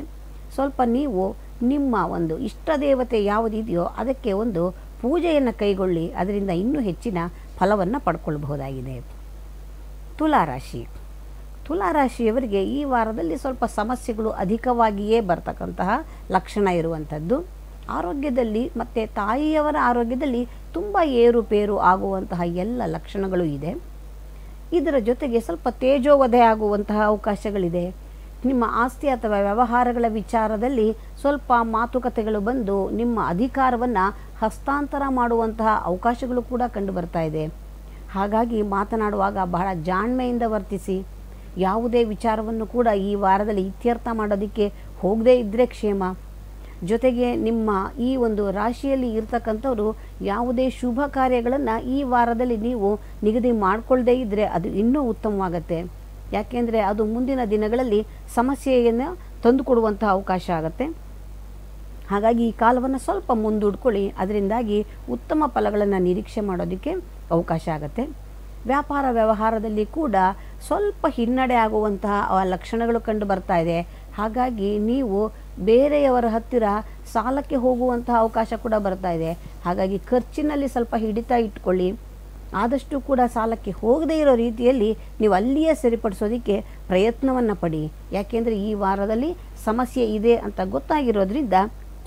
ಸ್ವಲ್ಪ ನೀವು ನಿಮ್ಮ ಒಂದು ಇಷ್ಟ ದೇವತೆ ಯಾವುದಿದೆಯೋ ಅದಕ್ಕೆ ಒಂದು ಪೂಜೆಯನ್ನು ಕೈಗೊಳ್ಳಿ ಅದರಿಂದ ಇನ್ನೂ ಹೆಚ್ಚಿನ ಫಲವನ್ನು ಪಡ್ಕೊಳ್ಬಹುದಾಗಿದೆ ತುಲಾರಾಶಿ ತುಲಾರಾಶಿಯವರಿಗೆ ಈ ವಾರದಲ್ಲಿ ಸ್ವಲ್ಪ ಸಮಸ್ಯೆಗಳು ಅಧಿಕವಾಗಿಯೇ ಬರ್ತಕ್ಕಂತಹ ಲಕ್ಷಣ ಇರುವಂಥದ್ದು ಆರೋಗ್ಯದಲ್ಲಿ ಮತ್ತು ತಾಯಿಯವರ ಆರೋಗ್ಯದಲ್ಲಿ ತುಂಬ ಏರುಪೇರು ಆಗುವಂತಹ ಎಲ್ಲ ಲಕ್ಷಣಗಳು ಇದೆ ಇದರ ಜೊತೆಗೆ ಸ್ವಲ್ಪ ತೇಜೋವಧೆ ಆಗುವಂತಹ ಅವಕಾಶಗಳಿದೆ ನಿಮ್ಮ ಆಸ್ತಿ ಅಥವಾ ವ್ಯವಹಾರಗಳ ವಿಚಾರದಲ್ಲಿ ಸ್ವಲ್ಪ ಮಾತುಕತೆಗಳು ಬಂದು ನಿಮ್ಮ ಅಧಿಕಾರವನ್ನು ಹಸ್ತಾಂತರ ಮಾಡುವಂತಹ ಅವಕಾಶಗಳು ಕೂಡ ಕಂಡುಬರ್ತಾ ಇದೆ ಹಾಗಾಗಿ ಮಾತನಾಡುವಾಗ ಬಹಳ ಜಾಣ್ಮೆಯಿಂದ ವರ್ತಿಸಿ ಯಾವುದೇ ವಿಚಾರವನ್ನು ಕೂಡ ಈ ವಾರದಲ್ಲಿ ಇತ್ಯರ್ಥ ಮಾಡೋದಕ್ಕೆ ಹೋಗದೇ ಇದ್ದರೆ ಕ್ಷೇಮ ಜೊತೆಗೆ ನಿಮ್ಮ ಈ ಒಂದು ರಾಶಿಯಲ್ಲಿ ಇರ್ತಕ್ಕಂಥವರು ಯಾವುದೇ ಶುಭ ಕಾರ್ಯಗಳನ್ನು ಈ ವಾರದಲ್ಲಿ ನೀವು ನಿಗದಿ ಮಾಡಿಕೊಳ್ಳದೇ ಇದ್ದರೆ ಅದು ಇನ್ನೂ ಉತ್ತಮವಾಗುತ್ತೆ ಯಾಕೆಂದರೆ ಅದು ಮುಂದಿನ ದಿನಗಳಲ್ಲಿ ಸಮಸ್ಯೆಯನ್ನು ತಂದುಕೊಡುವಂತಹ ಅವಕಾಶ ಆಗುತ್ತೆ ಹಾಗಾಗಿ ಈ ಕಾಲವನ್ನು ಸ್ವಲ್ಪ ಮುಂದೂಡ್ಕೊಳ್ಳಿ ಅದರಿಂದಾಗಿ ಉತ್ತಮ ಫಲಗಳನ್ನು ನಿರೀಕ್ಷೆ ಮಾಡೋದಕ್ಕೆ ಅವಕಾಶ ಆಗುತ್ತೆ ವ್ಯಾಪಾರ ವ್ಯವಹಾರದಲ್ಲಿ ಕೂಡ ಸ್ವಲ್ಪ ಹಿನ್ನಡೆ ಆಗುವಂತಹ ಲಕ್ಷಣಗಳು ಕಂಡು ಬರ್ತಾ ಇದೆ ಹಾಗಾಗಿ ನೀವು ಬೇರೆಯವರ ಹತ್ತಿರ ಸಾಲಕ್ಕೆ ಹೋಗುವಂತಹ ಅವಕಾಶ ಕೂಡ ಬರ್ತಾ ಇದೆ ಹಾಗಾಗಿ ಖರ್ಚಿನಲ್ಲಿ ಸ್ವಲ್ಪ ಹಿಡಿತ ಇಟ್ಕೊಳ್ಳಿ ಆದಷ್ಟು ಕೂಡ ಸಾಲಕ್ಕೆ ಹೋಗದೇ ಇರೋ ರೀತಿಯಲ್ಲಿ ನೀವು ಅಲ್ಲಿಯೇ ಸರಿಪಡಿಸೋದಕ್ಕೆ ಪ್ರಯತ್ನವನ್ನು ಪಡಿ ಯಾಕೆಂದರೆ ಈ ವಾರದಲ್ಲಿ ಸಮಸ್ಯೆ ಇದೆ ಅಂತ ಗೊತ್ತಾಗಿರೋದ್ರಿಂದ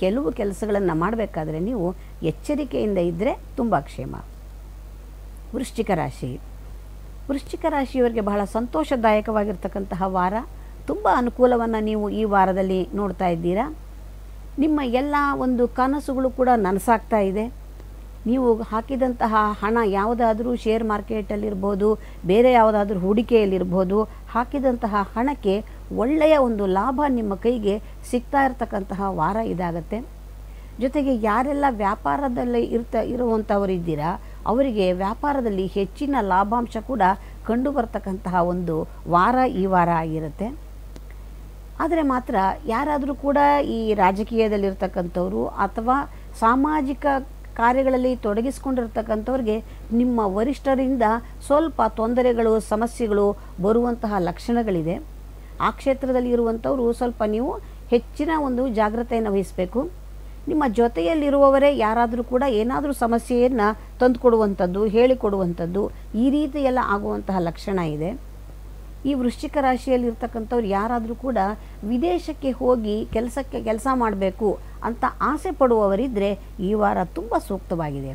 ಕೆಲವು ಕೆಲಸಗಳನ್ನು ಮಾಡಬೇಕಾದ್ರೆ ನೀವು ಎಚ್ಚರಿಕೆಯಿಂದ ಇದ್ದರೆ ತುಂಬ ಕ್ಷೇಮ ವೃಶ್ಚಿಕ ರಾಶಿ ವೃಶ್ಚಿಕ ರಾಶಿಯವರಿಗೆ ಬಹಳ ಸಂತೋಷದಾಯಕವಾಗಿರ್ತಕ್ಕಂತಹ ವಾರ ತುಂಬ ಅನುಕೂಲವನ್ನು ನೀವು ಈ ವಾರದಲ್ಲಿ ನೋಡ್ತಾ ಇದ್ದೀರಾ ನಿಮ್ಮ ಎಲ್ಲ ಒಂದು ಕನಸುಗಳು ಕೂಡ ನನಸಾಗ್ತಾ ಇದೆ ನೀವು ಹಾಕಿದಂತಹ ಹಣ ಯಾವುದಾದರೂ ಶೇರ್ ಮಾರ್ಕೆಟಲ್ಲಿರ್ಬೋದು ಬೇರೆ ಯಾವುದಾದ್ರೂ ಹೂಡಿಕೆಯಲ್ಲಿರ್ಬೋದು ಹಾಕಿದಂತಹ ಹಣಕ್ಕೆ ಒಳ್ಳೆಯ ಒಂದು ಲಾಭ ನಿಮ್ಮ ಕೈಗೆ ಸಿಗ್ತಾ ಇರತಕ್ಕಂತಹ ವಾರ ಇದಾಗತ್ತೆ ಜೊತೆಗೆ ಯಾರೆಲ್ಲ ವ್ಯಾಪಾರದಲ್ಲಿ ಇರ್ತಾ ಇರುವಂಥವರಿದ್ದೀರಾ ಅವರಿಗೆ ವ್ಯಾಪಾರದಲ್ಲಿ ಹೆಚ್ಚಿನ ಲಾಭಾಂಶ ಕೂಡ ಕಂಡು ಬರ್ತಕ್ಕಂತಹ ಒಂದು ವಾರ ಈ ವಾರ ಆಗಿರುತ್ತೆ ಆದರೆ ಮಾತ್ರ ಯಾರಾದರೂ ಕೂಡ ಈ ರಾಜಕೀಯದಲ್ಲಿರ್ತಕ್ಕಂಥವ್ರು ಅಥವಾ ಸಾಮಾಜಿಕ ಕಾರ್ಯಗಳಲ್ಲಿ ತೊಡಗಿಸ್ಕೊಂಡಿರ್ತಕ್ಕಂಥವ್ರಿಗೆ ನಿಮ್ಮ ವರಿಷ್ಠರಿಂದ ಸ್ವಲ್ಪ ತೊಂದರೆಗಳು ಸಮಸ್ಯೆಗಳು ಬರುವಂತಹ ಲಕ್ಷಣಗಳಿದೆ ಆ ಕ್ಷೇತ್ರದಲ್ಲಿ ಇರುವಂಥವರು ಸ್ವಲ್ಪ ನೀವು ಹೆಚ್ಚಿನ ಒಂದು ಜಾಗ್ರತೆಯನ್ನು ವಹಿಸಬೇಕು ನಿಮ್ಮ ಜೊತೆಯಲ್ಲಿರುವವರೇ ಯಾರಾದರೂ ಕೂಡ ಏನಾದರೂ ಸಮಸ್ಯೆಯನ್ನು ತಂದುಕೊಡುವಂಥದ್ದು ಹೇಳಿಕೊಡುವಂಥದ್ದು ಈ ರೀತಿಯೆಲ್ಲ ಆಗುವಂತಹ ಲಕ್ಷಣ ಇದೆ ಈ ವೃಶ್ಚಿಕ ರಾಶಿಯಲ್ಲಿರ್ತಕ್ಕಂಥವ್ರು ಯಾರಾದರೂ ಕೂಡ ವಿದೇಶಕ್ಕೆ ಹೋಗಿ ಕೆಲಸಕ್ಕೆ ಕೆಲಸ ಮಾಡಬೇಕು ಅಂತ ಆಸೆ ಪಡುವವರಿದ್ದರೆ ಈ ವಾರ ತುಂಬ ಸೂಕ್ತವಾಗಿದೆ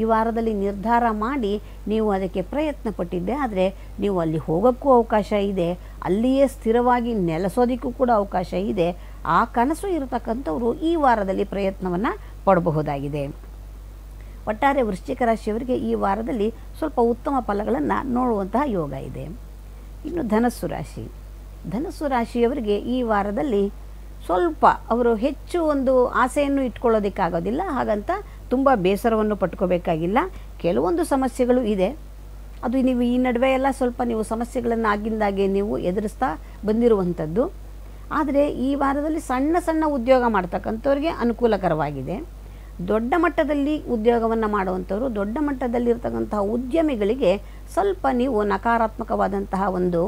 ಈ ವಾರದಲ್ಲಿ ನಿರ್ಧಾರ ಮಾಡಿ ನೀವು ಅದಕ್ಕೆ ಪ್ರಯತ್ನ ಪಟ್ಟಿದ್ದೆ ಆದರೆ ನೀವು ಅಲ್ಲಿ ಹೋಗೋಕ್ಕೂ ಅವಕಾಶ ಇದೆ ಅಲ್ಲಿಯೇ ಸ್ಥಿರವಾಗಿ ನೆಲೆಸೋದಕ್ಕೂ ಕೂಡ ಅವಕಾಶ ಇದೆ ಆ ಕನಸು ಇರತಕ್ಕಂಥವರು ಈ ವಾರದಲ್ಲಿ ಪ್ರಯತ್ನವನ್ನು ಪಡಬಹುದಾಗಿದೆ ಒಟ್ಟಾರೆ ವೃಶ್ಚಿಕ ರಾಶಿಯವರಿಗೆ ಈ ವಾರದಲ್ಲಿ ಸ್ವಲ್ಪ ಉತ್ತಮ ಫಲಗಳನ್ನು ನೋಡುವಂತಹ ಯೋಗ ಇದೆ ಇನ್ನು ಧನಸ್ಸು ರಾಶಿ ಧನಸ್ಸು ರಾಶಿಯವರಿಗೆ ಈ ವಾರದಲ್ಲಿ ಸ್ವಲ್ಪ ಅವರು ಹೆಚ್ಚು ಒಂದು ಆಸೆಯನ್ನು ಇಟ್ಕೊಳ್ಳೋದಕ್ಕಾಗೋದಿಲ್ಲ ಹಾಗಂತ ತುಂಬ ಬೇಸರವನ್ನು ಪಟ್ಕೋಬೇಕಾಗಿಲ್ಲ ಕೆಲವೊಂದು ಸಮಸ್ಯೆಗಳು ಇದೆ ಅದು ನೀವು ಈ ನಡುವೆ ಎಲ್ಲ ಸ್ವಲ್ಪ ನೀವು ಸಮಸ್ಯೆಗಳನ್ನು ಆಗಿಂದಾಗೆ ನೀವು ಎದುರಿಸ್ತಾ ಬಂದಿರುವಂಥದ್ದು ಆದರೆ ಈ ವಾರದಲ್ಲಿ ಸಣ್ಣ ಸಣ್ಣ ಉದ್ಯೋಗ ಮಾಡ್ತಕ್ಕಂಥವ್ರಿಗೆ ಅನುಕೂಲಕರವಾಗಿದೆ ದೊಡ್ಡ ಮಟ್ಟದಲ್ಲಿ ಉದ್ಯೋಗವನ್ನು ಮಾಡುವಂಥವ್ರು ದೊಡ್ಡ ಮಟ್ಟದಲ್ಲಿರ್ತಕ್ಕಂತಹ ಉದ್ಯಮಿಗಳಿಗೆ ಸ್ವಲ್ಪ ನೀವು ನಕಾರಾತ್ಮಕವಾದಂತಹ ಒಂದು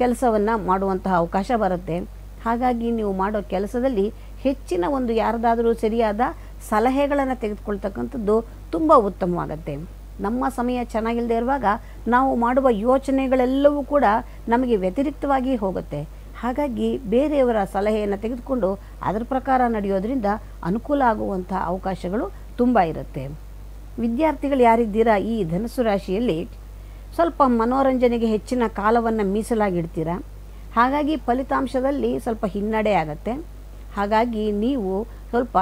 ಕೆಲಸವನ್ನು ಮಾಡುವಂತಹ ಅವಕಾಶ ಬರುತ್ತೆ ಹಾಗಾಗಿ ನೀವು ಮಾಡೋ ಕೆಲಸದಲ್ಲಿ ಹೆಚ್ಚಿನ ಒಂದು ಯಾರದಾದರೂ ಸರಿಯಾದ ಸಲಹೆಗಳನ್ನು ತೆಗೆದುಕೊಳ್ತಕ್ಕಂಥದ್ದು ತುಂಬ ಉತ್ತಮವಾಗುತ್ತೆ ನಮ್ಮ ಸಮಯ ಚೆನ್ನಾಗಿಲ್ಲದೆ ಇರುವಾಗ ನಾವು ಮಾಡುವ ಯೋಚನೆಗಳೆಲ್ಲವೂ ಕೂಡ ನಮಗೆ ವ್ಯತಿರಿಕ್ತವಾಗಿ ಹೋಗುತ್ತೆ ಹಾಗಾಗಿ ಬೇರೆಯವರ ಸಲಹೆಯನ್ನು ತೆಗೆದುಕೊಂಡು ಅದರ ಪ್ರಕಾರ ನಡೆಯೋದರಿಂದ ಅನುಕೂಲ ಆಗುವಂಥ ಅವಕಾಶಗಳು ತುಂಬ ಇರುತ್ತೆ ವಿದ್ಯಾರ್ಥಿಗಳು ಯಾರಿದ್ದೀರಾ ಈ ಧನಸ್ಸು ರಾಶಿಯಲ್ಲಿ ಸ್ವಲ್ಪ ಮನೋರಂಜನೆಗೆ ಹೆಚ್ಚಿನ ಕಾಲವನ್ನು ಮೀಸಲಾಗಿಡ್ತೀರಾ ಹಾಗಾಗಿ ಫಲಿತಾಂಶದಲ್ಲಿ ಸ್ವಲ್ಪ ಹಿನ್ನಡೆ ಆಗುತ್ತೆ ಹಾಗಾಗಿ ನೀವು ಸ್ವಲ್ಪ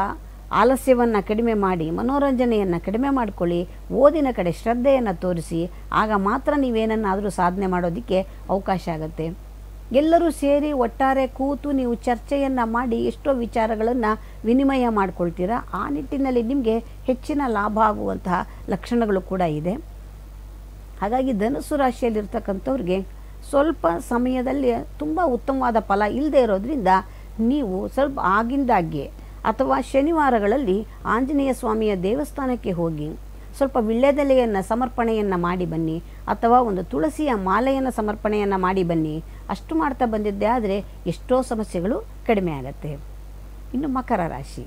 ಆಲಸ್ಯವನ್ನು ಕಡಿಮೆ ಮಾಡಿ ಮನೋರಂಜನೆಯನ್ನು ಕಡಿಮೆ ಮಾಡಿಕೊಳ್ಳಿ ಓದಿನ ಕಡೆ ಶ್ರದ್ಧೆಯನ್ನು ತೋರಿಸಿ ಆಗ ಮಾತ್ರ ನೀವೇನನ್ನಾದರೂ ಸಾಧನೆ ಮಾಡೋದಕ್ಕೆ ಅವಕಾಶ ಆಗುತ್ತೆ ಎಲ್ಲರೂ ಸೇರಿ ಒಟ್ಟಾರೆ ಕೂತು ನೀವು ಚರ್ಚೆಯನ್ನು ಮಾಡಿ ಎಷ್ಟೋ ವಿಚಾರಗಳನ್ನು ವಿನಿಮಯ ಮಾಡಿಕೊಳ್ತೀರ ಆ ನಿಟ್ಟಿನಲ್ಲಿ ನಿಮಗೆ ಹೆಚ್ಚಿನ ಲಾಭ ಆಗುವಂತಹ ಲಕ್ಷಣಗಳು ಕೂಡ ಇದೆ ಹಾಗಾಗಿ ಧನುಸು ರಾಶಿಯಲ್ಲಿರ್ತಕ್ಕಂಥವ್ರಿಗೆ ಸ್ವಲ್ಪ ಸಮಯದಲ್ಲಿ ತುಂಬ ಉತ್ತಮವಾದ ಫಲ ಇಲ್ಲದೆ ಇರೋದ್ರಿಂದ ನೀವು ಸ್ವಲ್ಪ ಆಗಿಂದಾಗ್ಗೆ ಅಥವಾ ಶನಿವಾರಗಳಲ್ಲಿ ಆಂಜನೇಯ ಸ್ವಾಮಿಯ ದೇವಸ್ಥಾನಕ್ಕೆ ಹೋಗಿ ಸ್ವಲ್ಪ ವಿಳ್ಳೆದೆಲೆಯನ್ನು ಸಮರ್ಪಣೆಯನ್ನು ಮಾಡಿ ಬನ್ನಿ ಅಥವಾ ಒಂದು ತುಳಸಿಯ ಮಾಲೆಯನ್ನು ಸಮರ್ಪಣೆಯನ್ನು ಮಾಡಿ ಬನ್ನಿ ಅಷ್ಟು ಮಾಡ್ತಾ ಬಂದಿದ್ದೆ ಆದರೆ ಎಷ್ಟೋ ಸಮಸ್ಯೆಗಳು ಕಡಿಮೆ ಆಗುತ್ತೆ ಇನ್ನು ಮಕರ ರಾಶಿ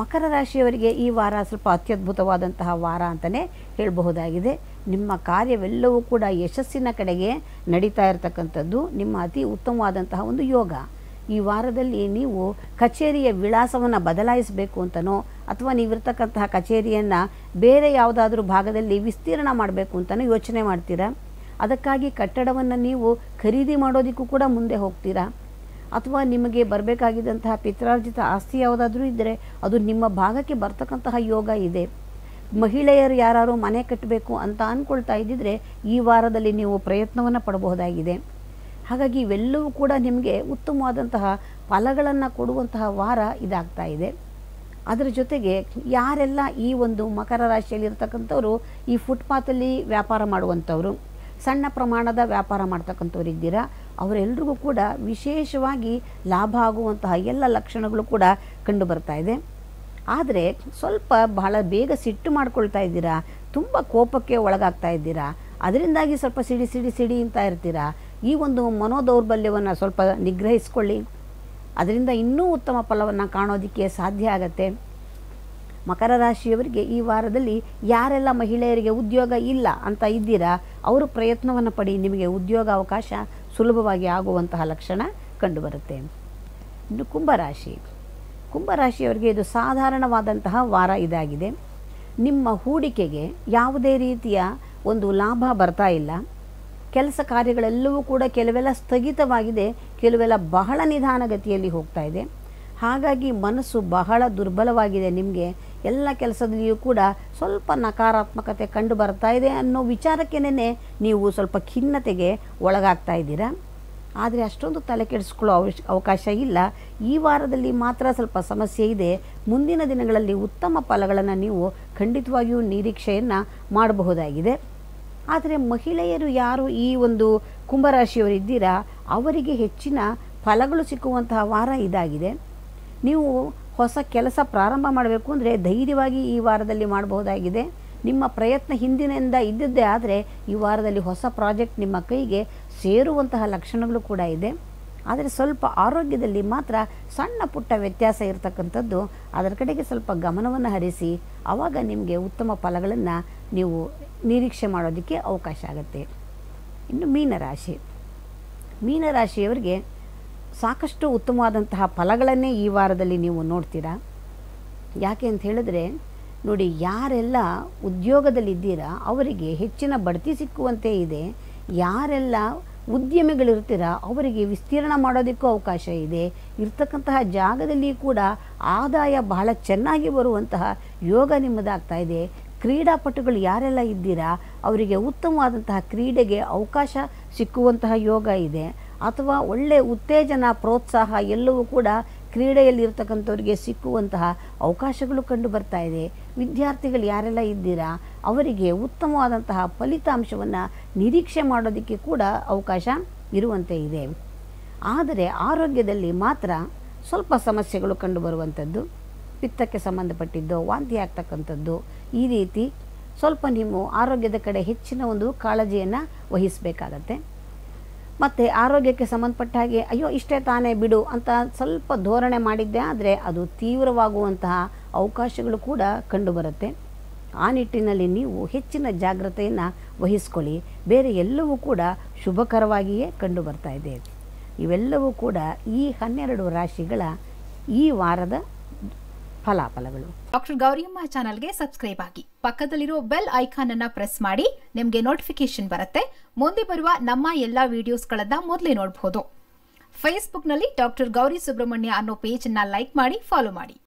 ಮಕರ ರಾಶಿಯವರಿಗೆ ಈ ವಾರ ಸ್ವಲ್ಪ ಅತ್ಯದ್ಭುತವಾದಂತಹ ವಾರ ಅಂತಲೇ ಹೇಳಬಹುದಾಗಿದೆ ನಿಮ್ಮ ಕಾರ್ಯವೆಲ್ಲವೂ ಕೂಡ ಯಶಸ್ಸಿನ ಕಡೆಗೆ ನಡೀತಾ ಇರತಕ್ಕಂಥದ್ದು ನಿಮ್ಮ ಅತಿ ಉತ್ತಮವಾದಂತಹ ಒಂದು ಯೋಗ ಈ ವಾರದಲ್ಲಿ ನೀವು ಕಚೇರಿಯ ವಿಳಾಸವನ್ನು ಬದಲಾಯಿಸಬೇಕು ಅಂತನೋ ಅಥವಾ ನೀವಿರ್ತಕ್ಕಂತಹ ಕಚೇರಿಯನ್ನು ಬೇರೆ ಯಾವುದಾದ್ರೂ ಭಾಗದಲ್ಲಿ ವಿಸ್ತೀರ್ಣ ಮಾಡಬೇಕು ಅಂತಲೂ ಯೋಚನೆ ಮಾಡ್ತೀರಾ ಅದಕ್ಕಾಗಿ ಕಟ್ಟಡವನ್ನು ನೀವು ಖರೀದಿ ಮಾಡೋದಕ್ಕೂ ಕೂಡ ಮುಂದೆ ಹೋಗ್ತೀರಾ ಅಥವಾ ನಿಮಗೆ ಬರಬೇಕಾಗಿದ್ದಂತಹ ಪಿತ್ರಾರ್ಜಿತ ಆಸ್ತಿ ಯಾವುದಾದ್ರೂ ಇದ್ದರೆ ಅದು ನಿಮ್ಮ ಭಾಗಕ್ಕೆ ಬರ್ತಕ್ಕಂತಹ ಯೋಗ ಇದೆ ಮಹಿಳೆಯರು ಯಾರು ಮನೆ ಕಟ್ಟಬೇಕು ಅಂತ ಅಂದ್ಕೊಳ್ತಾ ಇದ್ದಿದ್ರೆ ಈ ವಾರದಲ್ಲಿ ನೀವು ಪ್ರಯತ್ನವನ್ನು ಪಡಬಹುದಾಗಿದೆ ಹಾಗಾಗಿ ಇವೆಲ್ಲವೂ ಕೂಡ ನಿಮಗೆ ಉತ್ತಮವಾದಂತಹ ಫಲಗಳನ್ನು ಕೊಡುವಂತಹ ವಾರ ಇದಾಗ್ತಾ ಇದೆ ಅದರ ಜೊತೆಗೆ ಯಾರೆಲ್ಲ ಈ ಒಂದು ಮಕರ ರಾಶಿಯಲ್ಲಿ ಇರ್ತಕ್ಕಂಥವ್ರು ಈ ಫುಟ್ಪಾತಲ್ಲಿ ವ್ಯಾಪಾರ ಮಾಡುವಂಥವ್ರು ಸಣ್ಣ ಪ್ರಮಾಣದ ವ್ಯಾಪಾರ ಮಾಡ್ತಕ್ಕಂಥವ್ರು ಇದ್ದೀರಾ ಅವರೆಲ್ಲರಿಗೂ ಕೂಡ ವಿಶೇಷವಾಗಿ ಲಾಭ ಆಗುವಂತಹ ಎಲ್ಲ ಲಕ್ಷಣಗಳು ಕೂಡ ಕಂಡು ಇದೆ ಆದರೆ ಸ್ವಲ್ಪ ಬಹಳ ಬೇಗ ಸಿಟ್ಟು ಮಾಡ್ಕೊಳ್ತಾ ಇದ್ದೀರಾ ತುಂಬ ಕೋಪಕ್ಕೆ ಒಳಗಾಗ್ತಾ ಇದ್ದೀರಾ ಅದರಿಂದಾಗಿ ಸ್ವಲ್ಪ ಸಿಡಿ ಸಿಡಿ ಸಿಡಿ ಅಂತ ಇರ್ತೀರಾ ಈ ಒಂದು ಮನೋದೌರ್ಬಲ್ಯವನ್ನು ಸ್ವಲ್ಪ ನಿಗ್ರಹಿಸಿಕೊಳ್ಳಿ ಅದರಿಂದ ಇನ್ನೂ ಉತ್ತಮ ಫಲವನ್ನು ಕಾಣೋದಕ್ಕೆ ಸಾಧ್ಯ ಆಗತ್ತೆ ಮಕರ ರಾಶಿಯವರಿಗೆ ಈ ವಾರದಲ್ಲಿ ಯಾರೆಲ್ಲ ಮಹಿಳೆಯರಿಗೆ ಉದ್ಯೋಗ ಇಲ್ಲ ಅಂತ ಇದ್ದೀರಾ ಅವರು ಪ್ರಯತ್ನವನ್ನು ಪಡಿ ನಿಮಗೆ ಉದ್ಯೋಗ ಅವಕಾಶ ಸುಲಭವಾಗಿ ಆಗುವಂತಹ ಲಕ್ಷಣ ಕಂಡುಬರುತ್ತೆ ಇನ್ನು ಕುಂಭರಾಶಿ ಕುಂಭರಾಶಿಯವರಿಗೆ ಇದು ಸಾಧಾರಣವಾದಂತಹ ವಾರ ಇದಾಗಿದೆ ನಿಮ್ಮ ಹೂಡಿಕೆಗೆ ಯಾವುದೇ ರೀತಿಯ ಒಂದು ಲಾಭ ಬರ್ತಾ ಇಲ್ಲ ಕೆಲಸ ಕಾರ್ಯಗಳೆಲ್ಲವೂ ಕೂಡ ಕೆಲವೆಲ್ಲ ಸ್ಥಗಿತವಾಗಿದೆ ಕೆಲವೆಲ್ಲ ಬಹಳ ನಿಧಾನಗತಿಯಲ್ಲಿ ಹೋಗ್ತಾ ಇದೆ ಹಾಗಾಗಿ ಮನಸ್ಸು ಬಹಳ ದುರ್ಬಲವಾಗಿದೆ ನಿಮಗೆ ಎಲ್ಲ ಕೆಲಸದಲ್ಲಿಯೂ ಕೂಡ ಸ್ವಲ್ಪ ನಕಾರಾತ್ಮಕತೆ ಕಂಡು ಬರ್ತಾ ಇದೆ ಅನ್ನೋ ವಿಚಾರಕ್ಕೇನೆ ನೀವು ಸ್ವಲ್ಪ ಖಿನ್ನತೆಗೆ ಒಳಗಾಗ್ತಾ ಇದ್ದೀರಾ ಆದರೆ ಅಷ್ಟೊಂದು ತಲೆ ಕೆಡಿಸ್ಕೊಳ್ಳೋ ಅವಶ್ ಅವಕಾಶ ಇಲ್ಲ ಈ ವಾರದಲ್ಲಿ ಮಾತ್ರ ಸ್ವಲ್ಪ ಸಮಸ್ಯೆ ಇದೆ ಮುಂದಿನ ದಿನಗಳಲ್ಲಿ ಉತ್ತಮ ಫಲಗಳನ್ನು ನೀವು ಖಂಡಿತವಾಗಿಯೂ ನಿರೀಕ್ಷೆಯನ್ನು ಮಾಡಬಹುದಾಗಿದೆ ಆದರೆ ಮಹಿಳೆಯರು ಯಾರು ಈ ಒಂದು ಕುಂಭರಾಶಿಯವರು ಇದ್ದೀರಾ ಅವರಿಗೆ ಹೆಚ್ಚಿನ ಫಲಗಳು ಸಿಕ್ಕುವಂತಹ ವಾರ ಇದಾಗಿದೆ ನೀವು ಹೊಸ ಕೆಲಸ ಪ್ರಾರಂಭ ಮಾಡಬೇಕು ಅಂದರೆ ಧೈರ್ಯವಾಗಿ ಈ ವಾರದಲ್ಲಿ ಮಾಡಬಹುದಾಗಿದೆ ನಿಮ್ಮ ಪ್ರಯತ್ನ ಹಿಂದಿನಿಂದ ಇದ್ದದ್ದೇ ಆದರೆ ಈ ವಾರದಲ್ಲಿ ಹೊಸ ಪ್ರಾಜೆಕ್ಟ್ ನಿಮ್ಮ ಕೈಗೆ ಸೇರುವಂತಹ ಲಕ್ಷಣಗಳು ಕೂಡ ಇದೆ ಆದರೆ ಸ್ವಲ್ಪ ಆರೋಗ್ಯದಲ್ಲಿ ಮಾತ್ರ ಸಣ್ಣ ಪುಟ್ಟ ವ್ಯತ್ಯಾಸ ಇರತಕ್ಕಂಥದ್ದು ಅದರ ಕಡೆಗೆ ಸ್ವಲ್ಪ ಗಮನವನ್ನು ಹರಿಸಿ ಆವಾಗ ನಿಮಗೆ ಉತ್ತಮ ಫಲಗಳನ್ನು ನೀವು ನಿರೀಕ್ಷೆ ಮಾಡೋದಕ್ಕೆ ಅವಕಾಶ ಆಗುತ್ತೆ ಇನ್ನು ಮೀನರಾಶಿ ಮೀನರಾಶಿಯವರಿಗೆ ಸಾಕಷ್ಟು ಉತ್ತಮವಾದಂತಹ ಫಲಗಳನ್ನೇ ಈ ವಾರದಲ್ಲಿ ನೀವು ನೋಡ್ತೀರಾ ಯಾಕೆ ಅಂತ ಹೇಳಿದ್ರೆ ನೋಡಿ ಯಾರೆಲ್ಲ ಉದ್ಯೋಗದಲ್ಲಿದ್ದೀರಾ ಅವರಿಗೆ ಹೆಚ್ಚಿನ ಬಡ್ತಿ ಸಿಕ್ಕುವಂತೆ ಇದೆ ಯಾರೆಲ್ಲ ಉದ್ಯಮಿಗಳಿರ್ತೀರ ಅವರಿಗೆ ವಿಸ್ತೀರ್ಣ ಮಾಡೋದಕ್ಕೂ ಅವಕಾಶ ಇದೆ ಇರ್ತಕ್ಕಂತಹ ಜಾಗದಲ್ಲಿ ಕೂಡ ಆದಾಯ ಬಹಳ ಚೆನ್ನಾಗಿ ಬರುವಂತಹ ಯೋಗ ನಿಮ್ಮದಾಗ್ತಾ ಇದೆ ಕ್ರೀಡಾಪಟುಗಳು ಯಾರೆಲ್ಲ ಇದ್ದೀರಾ ಅವರಿಗೆ ಉತ್ತಮವಾದಂತಹ ಕ್ರೀಡೆಗೆ ಅವಕಾಶ ಸಿಕ್ಕುವಂತಹ ಯೋಗ ಇದೆ ಅಥವಾ ಒಳ್ಳೆಯ ಉತ್ತೇಜನ ಪ್ರೋತ್ಸಾಹ ಎಲ್ಲವೂ ಕೂಡ ಕ್ರೀಡೆಯಲ್ಲಿರ್ತಕ್ಕಂಥವ್ರಿಗೆ ಸಿಕ್ಕುವಂತಹ ಅವಕಾಶಗಳು ಕಂಡು ಬರ್ತಾ ಇದೆ ವಿದ್ಯಾರ್ಥಿಗಳು ಯಾರೆಲ್ಲ ಇದ್ದೀರಾ ಅವರಿಗೆ ಉತ್ತಮವಾದಂತಹ ಫಲಿತಾಂಶವನ್ನು ನಿರೀಕ್ಷೆ ಮಾಡೋದಕ್ಕೆ ಕೂಡ ಅವಕಾಶ ಇರುವಂತೆ ಇದೆ ಆದರೆ ಆರೋಗ್ಯದಲ್ಲಿ ಮಾತ್ರ ಸ್ವಲ್ಪ ಸಮಸ್ಯೆಗಳು ಕಂಡುಬರುವಂಥದ್ದು ಪಿತ್ತಕ್ಕೆ ಸಂಬಂಧಪಟ್ಟಿದ್ದು ವಾಂತಿ ಆಗ್ತಕ್ಕಂಥದ್ದು ಈ ರೀತಿ ಸ್ವಲ್ಪ ನೀವು ಆರೋಗ್ಯದ ಕಡೆ ಹೆಚ್ಚಿನ ಒಂದು ಕಾಳಜಿಯನ್ನು ವಹಿಸಬೇಕಾಗತ್ತೆ ಮತ್ತು ಆರೋಗ್ಯಕ್ಕೆ ಸಂಬಂಧಪಟ್ಟ ಹಾಗೆ ಅಯ್ಯೋ ಇಷ್ಟೇ ತಾನೇ ಬಿಡು ಅಂತ ಸ್ವಲ್ಪ ಧೋರಣೆ ಮಾಡಿದ್ದೆ ಆದರೆ ಅದು ತೀವ್ರವಾಗುವಂತಹ ಅವಕಾಶಗಳು ಕೂಡ ಕಂಡುಬರುತ್ತೆ ಆ ನಿಟ್ಟಿನಲ್ಲಿ ನೀವು ಹೆಚ್ಚಿನ ಜಾಗ್ರತೆಯನ್ನು ವಹಿಸ್ಕೊಳ್ಳಿ ಬೇರೆ ಎಲ್ಲವೂ ಕೂಡ ಶುಭಕರವಾಗಿಯೇ ಕಂಡು ಬರ್ತಾ ಇದೆ ಇವೆಲ್ಲವೂ ಕೂಡ ಈ ಹನ್ನೆರಡು ರಾಶಿಗಳ ಈ ವಾರದ ಫಲಾಫಲಗಳು ಡಾಕ್ಟರ್ ಗೌರಿಯಮ್ಮ ಚಾನಲ್ಗೆ ಸಬ್ಸ್ಕ್ರೈಬ್ ಆಗಿ ಪಕ್ಕದಲ್ಲಿರೋ ಬೆಲ್ ಐಕಾನ್ ಅನ್ನ ಪ್ರೆಸ್ ಮಾಡಿ ನಿಮಗೆ ನೋಟಿಫಿಕೇಶನ್ ಬರುತ್ತೆ ಮುಂದೆ ಬರುವ ನಮ್ಮ ಎಲ್ಲ ವಿಡಿಯೋಸ್ಗಳನ್ನ ಮೊದಲೇ ನೋಡಬಹುದು ಫೇಸ್ಬುಕ್ನಲ್ಲಿ ಡಾಕ್ಟರ್ ಗೌರಿ ಸುಬ್ರಹ್ಮಣ್ಯ ಅನ್ನೋ ಅನ್ನ ಲೈಕ್ ಮಾಡಿ ಫಾಲೋ ಮಾಡಿ